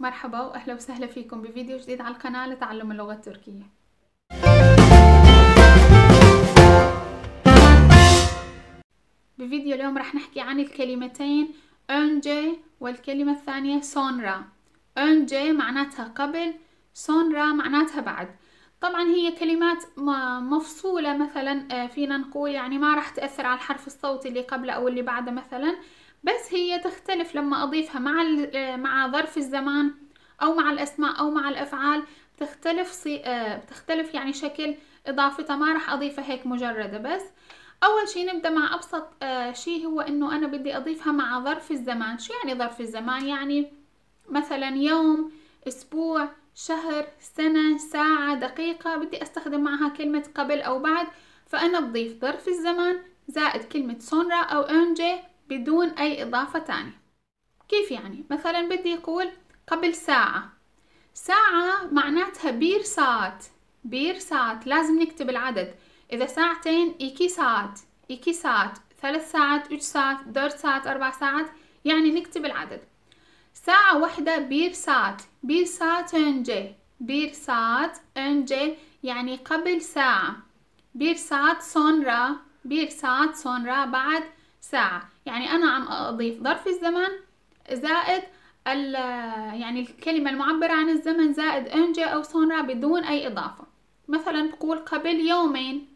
مرحبا واهلا وسهلا فيكم بفيديو جديد على القناة لتعلم اللغة التركية بفيديو اليوم راح نحكي عن الكلمتين önce والكلمة الثانية sonra önce معناتها قبل sonra معناتها بعد طبعا هي كلمات مفصولة مثلا آه، فينا نقول يعني ما راح تأثر على الحرف الصوتي اللي قبله أو اللي بعده مثلا بس هي تختلف لما أضيفها مع آه، مع ظرف الزمان أو مع الأسماء أو مع الأفعال بتختلف صي... آه، بتختلف يعني شكل إضافتها ما راح أضيفها هيك مجردة بس أول شي نبدأ مع أبسط آه، شي هو إنه أنا بدي أضيفها مع ظرف الزمان شو يعني ظرف الزمان يعني مثلا يوم أسبوع شهر سنة ساعة دقيقة بدي أستخدم معها كلمة قبل أو بعد فأنا بضيف ظرف الزمان زائد كلمة سونرا أو انجي بدون أي إضافة تانية كيف يعني؟ مثلا بدي أقول قبل ساعة ساعة معناتها بير ساعت بير ساعت لازم نكتب العدد إذا ساعتين إيكي ساعت إيكي ساعت ثلاث ساعات üç ساعت دور ساعت أربع ساعات يعني نكتب العدد ساعة واحدة بير ساعت بير ساعت انجي بير ساعت önce يعني قبل ساعة بير ساعت sonra بير ساعت sonra بعد ساعة يعني أنا عم أضيف ظرف الزمن زائد يعني الكلمة المعبرة عن الزمن زائد أنجا أو سونرا بدون أي إضافة مثلا بقول قبل يومين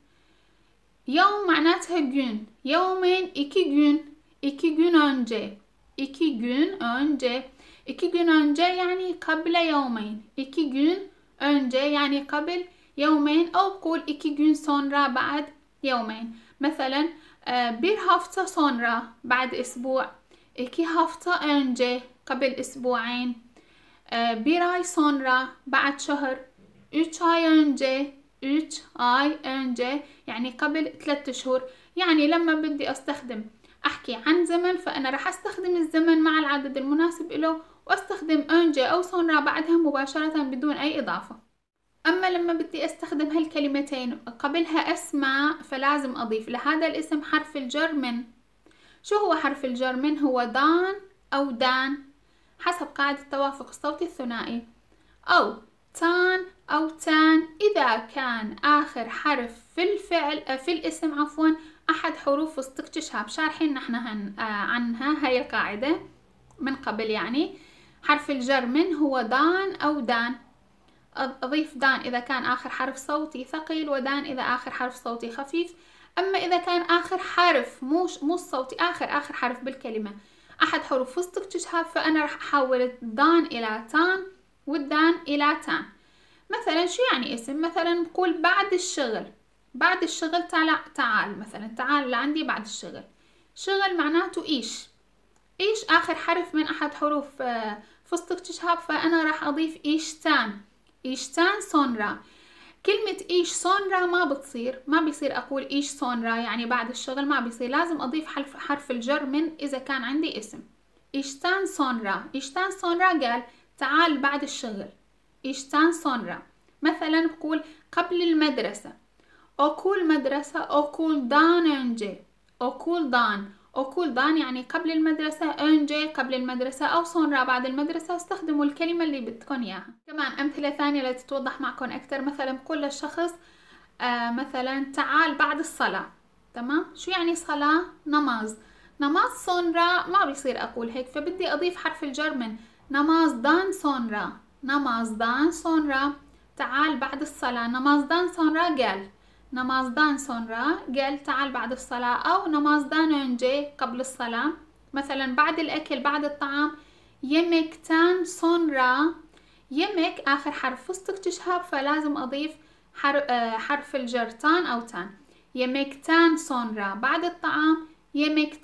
يوم معناتها جون يومين إكي جون إكي جون أنجا إكي جون أنجا إكي جون أنجا يعني قبل يومين إكي جون أنجا يعني قبل يومين أو بقول إكي جون سونرا بعد يومين مثلا bir hafta sonra بعد أسبوع iki hafta önce قبل أسبوعين bir ay sonra بعد شهر üç ay önce üç ay önce يعني قبل ثلاثة شهور يعني لما بدي أستخدم أحكي عن زمن فأنا رح أستخدم الزمن مع العدد المناسب له وأستخدم أنجي أو sonra بعدها مباشرة بدون أي إضافة أما لما بدي أستخدم هالكلمتين قبلها أسمع فلازم أضيف لهذا الاسم حرف الجر من شو هو حرف الجر من هو دان أو دان حسب قاعدة التوافق الصوتي الثنائي أو تان أو تان إذا كان آخر حرف في الفعل آه، في الاسم عفوا أحد حروف وسط اكتشاف شارحين نحن آه، عنها هاي القاعدة من قبل يعني حرف الجر من هو دان أو دان أضيف دان إذا كان آخر حرف صوتي ثقيل ودان إذا آخر حرف صوتي خفيف أما إذا كان آخر حرف مو مو صوتي آخر آخر حرف بالكلمة أحد حروف وسطك تشهب فأنا راح أحول الدان إلى تان والدان إلى تان مثلا شو يعني اسم مثلا نقول بعد الشغل بعد الشغل تعال تعال مثلا تعال لعندي بعد الشغل شغل معناته إيش إيش آخر حرف من أحد حروف آه، فستق تشهب فأنا راح أضيف إيش تان إيشتان سونرا كلمة إيش سونرا ما بتصير ما بيصير أقول إيش سونرا يعني بعد الشغل ما بيصير لازم أضيف حرف, حرف الجر من إذا كان عندي اسم إيشتان سونرا إيشتان سونرا قال تعال بعد الشغل إيشتان سونرا مثلا بقول قبل المدرسة أقول مدرسة أقول دان أنجي أقول دان دان يعني قبل المدرسة أنجي قبل المدرسة أو سونرا بعد المدرسة استخدموا الكلمة اللي بدكم إياها كمان أمثلة ثانية لتتوضح معكم أكثر مثلا بقول للشخص آه مثلا تعال بعد الصلاة تمام شو يعني صلاة نماز نماز سونرا ما بيصير أقول هيك فبدي أضيف حرف الجر من دان سونرا نماز دان سونرا تعال بعد الصلاة دان سونرا قال namazdan sonra gel تعال بعد الصلاة أو namazdan önce قبل الصلاة مثلا بعد الأكل بعد الطعام yemekten sonra يمك آخر حرف فستك تشهب فلازم أضيف آه، حرف الجر تان أو تان تان sonra بعد الطعام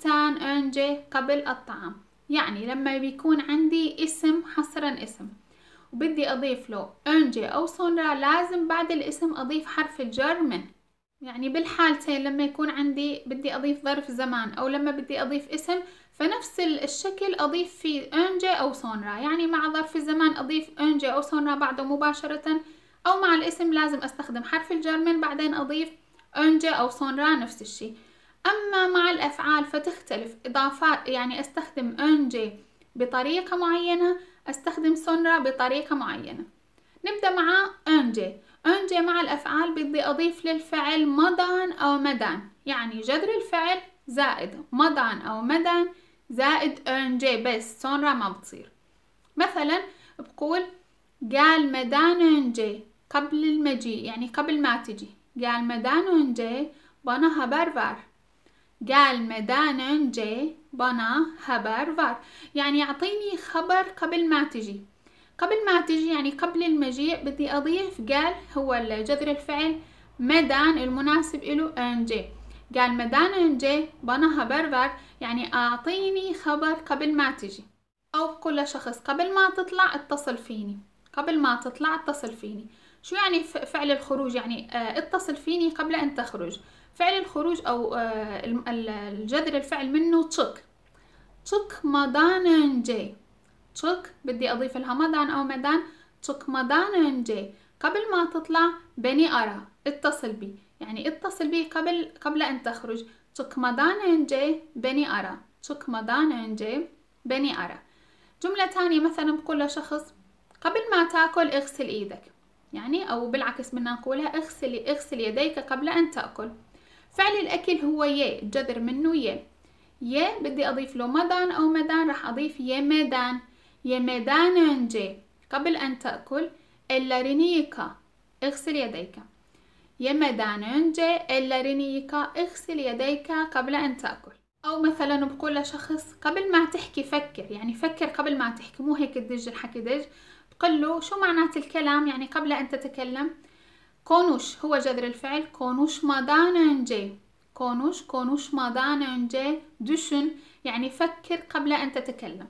تان önce قبل الطعام يعني لما بيكون عندي اسم حصرا اسم وبدي أضيف له önce أو sonra لازم بعد الاسم أضيف حرف الجر منه يعني بالحالتين لما يكون عندي بدي أضيف ظرف زمان أو لما بدي أضيف اسم فنفس الشكل أضيف فيه أنجا أو سونرا يعني مع ظرف الزمان أضيف أنجا أو سونرا بعده مباشرة أو مع الاسم لازم أستخدم حرف الجر من بعدين أضيف أنجا أو سونرا نفس الشي أما مع الأفعال فتختلف إضافات يعني أستخدم أنجا بطريقة معينة أستخدم سونرا بطريقة معينة نبدأ مع أنجا عن مع الأفعال بدي أضيف للفعل مضان أو مدان يعني جذر الفعل زائد مضان أو مدان زائد جي بس سونرا ما بتصير مثلا بقول قال مدان جي قبل المجيء يعني قبل ما تجي قال مدان بنا هبر فار ver gelmeden جي بنا هبر فار يعني يعطيني خبر قبل ما تجي قبل ما تجي يعني قبل المجيء بدي أضيف قال هو جذر الفعل مدان المناسب له أنجي قال مدان أنجي بنا خبر بر يعني أعطيني خبر قبل ما تجي أو كل لشخص قبل ما تطلع اتصل فيني قبل ما تطلع اتصل فيني شو يعني فعل الخروج يعني آه، اتصل فيني قبل أن تخرج فعل الخروج أو آه، الجذر الفعل منه تشك تشك مدان أنجي تك بدي أضيف لها مدان أو مدان تك مدان جي قبل ما تطلع بني أرى اتصل بي يعني اتصل بي قبل قبل أن تخرج مدان بني أرى تك مدان çıkmadan جي بني أرى جملة تانية مثلا بقول لشخص قبل ما تاكل اغسل ايدك يعني او بالعكس بدنا نقولها اغسل اغسل يديك قبل ان تاكل فعل الاكل هو ي جذر منه ي ي بدي اضيف له مدان او مدان راح اضيف ميدان يمدان أنجي قبل أن تأكل إلا رينيكا اغسل يديك يمدان أنجي إلا رينيكا اغسل يديك قبل أن تأكل أو مثلا بقول لشخص قبل ما تحكي فكر يعني فكر قبل ما تحكي مو هيك الدج الحكي دج بقول له شو معنات الكلام يعني قبل أن تتكلم كونوش هو جذر الفعل كونوش مدان أنجي كونوش كونوش مدان أنجي دشن يعني فكر قبل أن تتكلم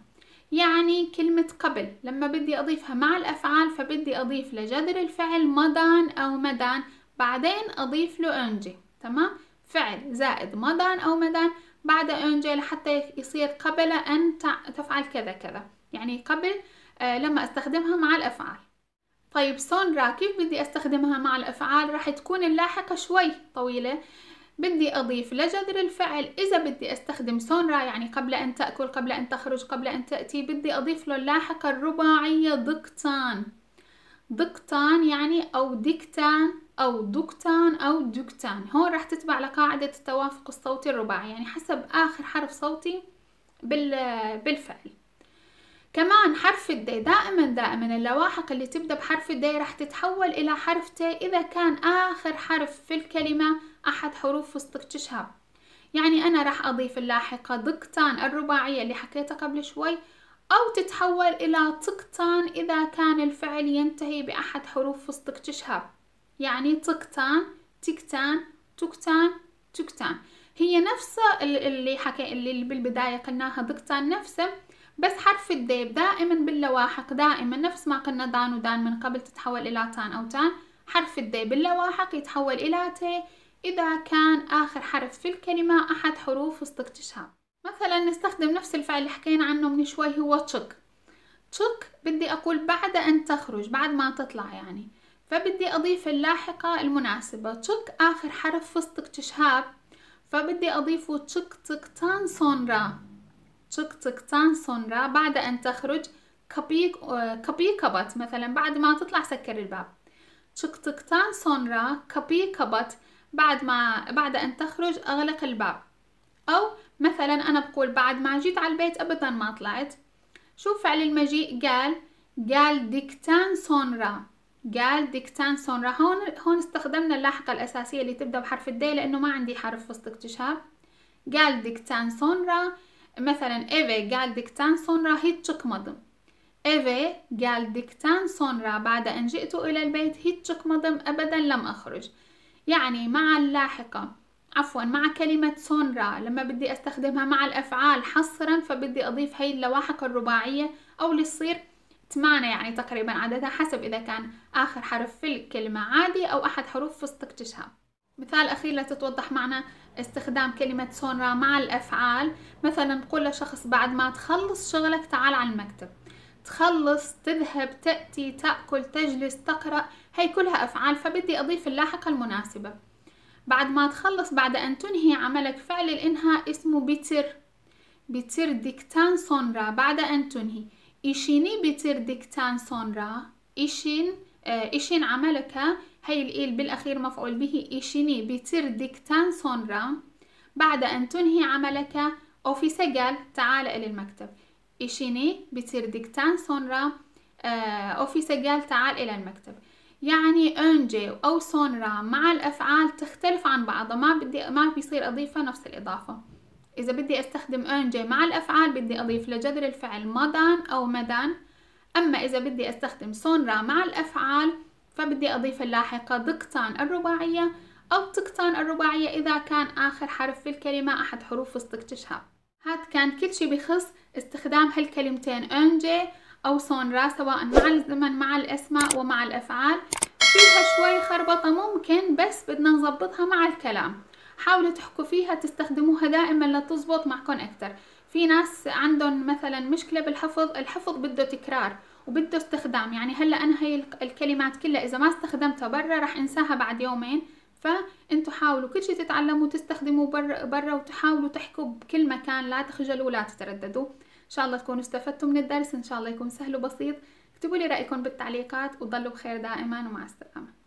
يعني كلمة قبل لما بدي أضيفها مع الأفعال فبدي أضيف لجذر الفعل مضان أو مدان بعدين أضيف له أنجي تمام فعل زائد مضان أو مدان بعد أنجي لحتى يصير قبل أن تفعل كذا كذا يعني قبل آه، لما أستخدمها مع الأفعال طيب سونرا كيف بدي أستخدمها مع الأفعال راح تكون اللاحقة شوي طويلة بدي أضيف لجذر الفعل إذا بدي أستخدم سونرا يعني قبل أن تأكل قبل أن تخرج قبل أن تأتي بدي أضيف له اللاحقة الرباعية دقتان دقتان يعني أو دكتان أو دكتان أو دكتان هون راح تتبع لقاعدة التوافق الصوتي الرباعي يعني حسب آخر حرف صوتي بالفعل كمان حرف الد دائما دائما اللواحق اللي تبدأ بحرف الد راح تتحول إلى حرف ت إذا كان آخر حرف في الكلمة أحد حروف وسط تشهب يعني أنا راح أضيف اللاحقة دقتان الرباعية اللي حكيتها قبل شوي أو تتحول إلى طقتان إذا كان الفعل ينتهي بأحد حروف وسط تشهب يعني طقتان تكتان تكتان تكتان هي نفس اللي حكي اللي بالبداية قلناها دقتان نفسه بس حرف الديب دائما باللواحق دائما نفس ما قلنا دان ودان من قبل تتحول إلى تان أو تان حرف الديب باللواحق يتحول إلى تي إذا كان آخر حرف في الكلمة أحد حروف وسط اكتشاف مثلا نستخدم نفس الفعل اللي حكينا عنه من شوي هو تشك تشك بدي أقول بعد أن تخرج بعد ما تطلع يعني فبدي أضيف اللاحقة المناسبة تشك آخر حرف وسط اكتشاف فبدي أضيفه تشك تك تان سونرا çıktıktan sonra بعد أن تخرج كبي kapıyı مثلا بعد ما تطلع سكر الباب çıktıktan sonra كبي kapat بعد ما بعد أن تخرج أغلق الباب أو مثلا أنا بقول بعد ما جيت على البيت أبدا ما طلعت شوف فعل المجيء قال قال دكتان سونرا قال دكتان سونرا هون هون استخدمنا اللاحقة الأساسية اللي تبدأ بحرف الدي لأنه ما عندي حرف وسط اكتشاف قال دكتان سونرا مثلا قال Mesela eve geldikten sonra hiç çıkmadım. Eve geldikten sonra بعد أن جئت إلى البيت hiç مضم أبدا لم أخرج يعني مع اللاحقة عفوا مع كلمة سونرا لما بدي أستخدمها مع الأفعال حصرا فبدي أضيف هاي اللواحق الرباعية أو اللي تصير تمانة يعني تقريبا عددها حسب إذا كان آخر حرف في الكلمة عادي أو أحد حروف فستك تشهب مثال أخير لتتوضح معنا استخدام كلمة سونرا مع الأفعال مثلا تقول لشخص بعد ما تخلص شغلك تعال على المكتب تخلص تذهب تأتي تأكل تجلس تقرأ هي كلها أفعال فبدي أضيف اللاحقة المناسبة بعد ما تخلص بعد أن تنهي عملك فعل الإنهاء اسمه بتر بتر ديكتان سونرا بعد أن تنهي ايشيني بتر ديكتان سونرا ايشين işin آه، عملكا هي الإيل بالأخير مفعول به إشيني دكتان سونرا بعد أن تنهي عملك أو في سجل تعال إلى المكتب إشيني دكتان سونرا آه، أو في سجل تعال إلى المكتب يعني أنجي أو سونرا مع الأفعال تختلف عن بعضها ما بدي ما بيصير أضيفها نفس الإضافة إذا بدي أستخدم أنجي مع الأفعال بدي أضيف لجذر الفعل مدان أو مدان أما إذا بدي أستخدم سونرا مع الأفعال فبدي أضيف اللاحقة دقتان الرباعية أو تقتان الرباعية إذا كان آخر حرف في الكلمة أحد حروف استكتشها هاد كان كل شيء بخص استخدام هالكلمتين أنجي أو سونرا سواء مع الزمن مع الأسماء ومع الأفعال فيها شوي خربطة ممكن بس بدنا نظبطها مع الكلام حاولوا تحكوا فيها تستخدموها دائما لتزبط معكم أكثر في ناس عندهم مثلا مشكلة بالحفظ الحفظ بده تكرار وبده استخدام يعني هلا انا هي الكلمات كلها اذا ما استخدمتها برا رح انساها بعد يومين فانتوا حاولوا كل شيء تتعلموا تستخدموا برا, برا وتحاولوا تحكوا بكل مكان لا تخجلوا ولا تترددوا ان شاء الله تكونوا استفدتوا من الدرس ان شاء الله يكون سهل وبسيط اكتبوا لي رايكم بالتعليقات وضلوا بخير دائما ومع السلامه